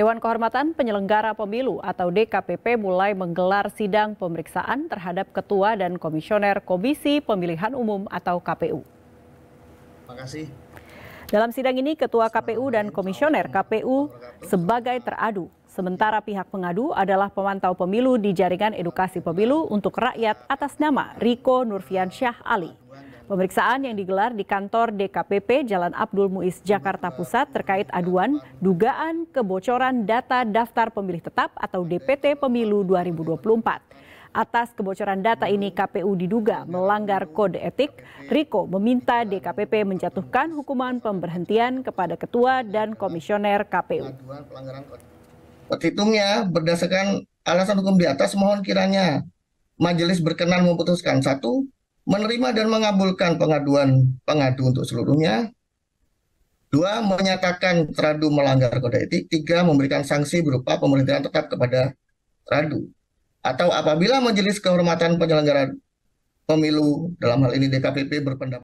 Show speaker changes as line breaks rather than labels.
Dewan Kehormatan Penyelenggara Pemilu atau DKPP mulai menggelar sidang pemeriksaan terhadap Ketua dan Komisioner Komisi Pemilihan Umum atau KPU. Terima kasih. Dalam sidang ini, Ketua KPU dan Komisioner KPU sebagai teradu. Sementara pihak pengadu adalah pemantau pemilu di jaringan edukasi pemilu untuk rakyat atas nama Riko Nurfiansyah Ali. Pemeriksaan yang digelar di kantor DKPP Jalan Abdul Muiz Jakarta Pusat terkait aduan dugaan kebocoran data daftar pemilih tetap atau DPT Pemilu 2024. Atas kebocoran data ini KPU diduga melanggar kode etik. Riko meminta DKPP menjatuhkan hukuman pemberhentian kepada ketua dan komisioner KPU.
Hitungnya berdasarkan alasan hukum di atas mohon kiranya majelis berkenan memutuskan satu menerima dan mengabulkan pengaduan pengadu untuk seluruhnya. Dua, menyatakan teradu melanggar kode etik. Tiga, memberikan sanksi berupa pemerintahan tetap kepada teradu. Atau apabila Majelis Kehormatan Penyelenggara Pemilu dalam hal ini DKPP berpendapat